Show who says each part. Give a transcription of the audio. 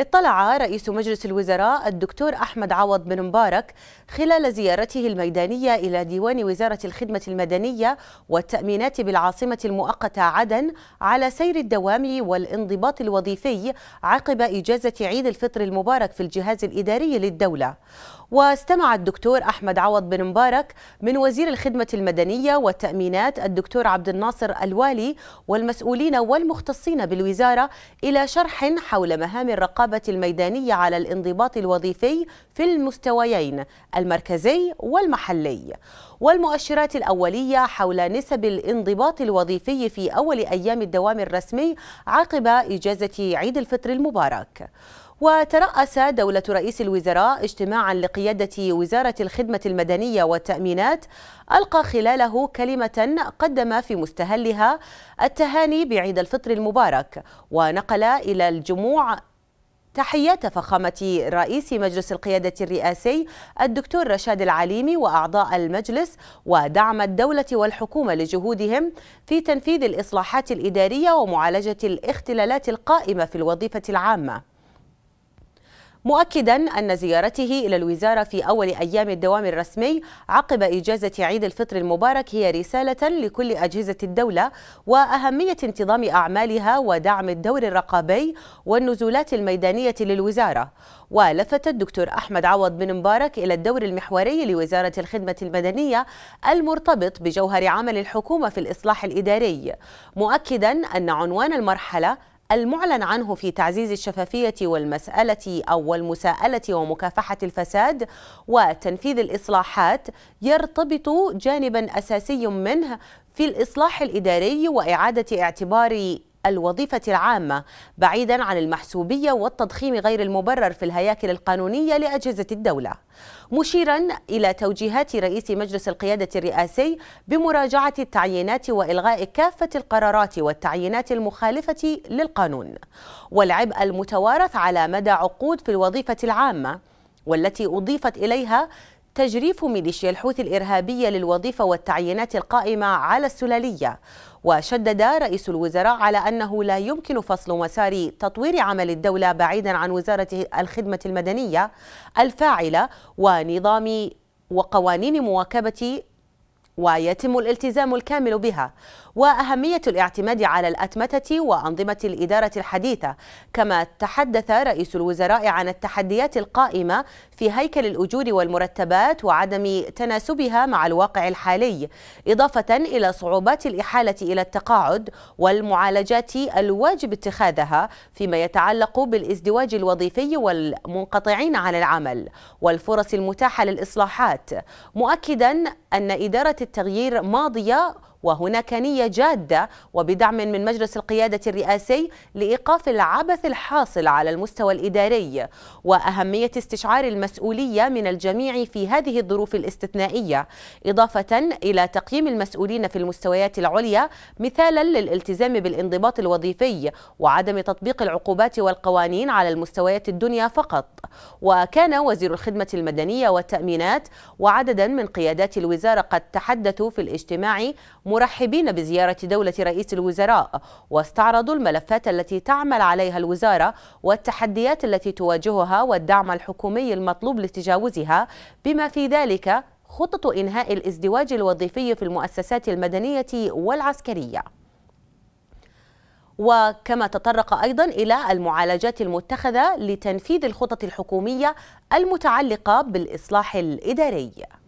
Speaker 1: اطلع رئيس مجلس الوزراء الدكتور أحمد عوض بن مبارك خلال زيارته الميدانية إلى ديوان وزارة الخدمة المدنية والتأمينات بالعاصمة المؤقتة عدن على سير الدوام والانضباط الوظيفي عقب إجازة عيد الفطر المبارك في الجهاز الإداري للدولة واستمع الدكتور أحمد عوض بن مبارك من وزير الخدمة المدنية والتأمينات الدكتور عبد الناصر الوالي والمسؤولين والمختصين بالوزارة إلى شرح حول مهام الرقابة الميدانية على الانضباط الوظيفي في المستويين المركزي والمحلي والمؤشرات الأولية حول نسب الانضباط الوظيفي في أول أيام الدوام الرسمي عقب إجازة عيد الفطر المبارك وترأس دولة رئيس الوزراء اجتماعا لقيادة وزارة الخدمة المدنية والتأمينات ألقى خلاله كلمة قدم في مستهلها التهاني بعيد الفطر المبارك ونقل إلى الجموع تحيات فخامة رئيس مجلس القيادة الرئاسي الدكتور رشاد العليمي وأعضاء المجلس ودعم الدولة والحكومة لجهودهم في تنفيذ الإصلاحات الإدارية ومعالجة الاختلالات القائمة في الوظيفة العامة مؤكدا أن زيارته إلى الوزارة في أول أيام الدوام الرسمي عقب إجازة عيد الفطر المبارك هي رسالة لكل أجهزة الدولة وأهمية انتظام أعمالها ودعم الدور الرقابي والنزولات الميدانية للوزارة ولفت الدكتور أحمد عوض بن مبارك إلى الدور المحوري لوزارة الخدمة المدنية المرتبط بجوهر عمل الحكومة في الإصلاح الإداري مؤكدا أن عنوان المرحلة المعلن عنه في تعزيز الشفافية والمسألة أو المساءلة ومكافحة الفساد وتنفيذ الإصلاحات يرتبط جانبا أساسي منه في الإصلاح الإداري وإعادة اعتبار الوظيفة العامة بعيدا عن المحسوبية والتضخيم غير المبرر في الهياكل القانونية لأجهزة الدولة مشيرا إلى توجيهات رئيس مجلس القيادة الرئاسي بمراجعة التعيينات وإلغاء كافة القرارات والتعيينات المخالفة للقانون والعبء المتوارث على مدى عقود في الوظيفة العامة والتي أضيفت إليها تجريف ميليشيا الحوثي الإرهابية للوظيفة والتعيينات القائمة على السلالية وشدد رئيس الوزراء على أنه لا يمكن فصل مسار تطوير عمل الدولة بعيدا عن وزارة الخدمة المدنية الفاعلة ونظام وقوانين مواكبة ويتم الالتزام الكامل بها وأهمية الاعتماد على الأتمتة وأنظمة الإدارة الحديثة كما تحدث رئيس الوزراء عن التحديات القائمة في هيكل الأجور والمرتبات وعدم تناسبها مع الواقع الحالي إضافة إلى صعوبات الإحالة إلى التقاعد والمعالجات الواجب اتخاذها فيما يتعلق بالازدواج الوظيفي والمنقطعين عن العمل والفرص المتاحة للإصلاحات مؤكدا أن إدارة التغيير ماضيه وهناك نية جادة وبدعم من مجلس القيادة الرئاسي لإيقاف العبث الحاصل على المستوى الإداري وأهمية استشعار المسؤولية من الجميع في هذه الظروف الاستثنائية إضافة إلى تقييم المسؤولين في المستويات العليا مثالا للالتزام بالانضباط الوظيفي وعدم تطبيق العقوبات والقوانين على المستويات الدنيا فقط وكان وزير الخدمة المدنية والتأمينات وعددا من قيادات الوزارة قد تحدثوا في الاجتماع مرحبين بزيارة دولة رئيس الوزراء واستعرضوا الملفات التي تعمل عليها الوزارة والتحديات التي تواجهها والدعم الحكومي المطلوب لتجاوزها بما في ذلك خطط إنهاء الازدواج الوظيفي في المؤسسات المدنية والعسكرية وكما تطرق أيضا إلى المعالجات المتخذة لتنفيذ الخطط الحكومية المتعلقة بالإصلاح الإداري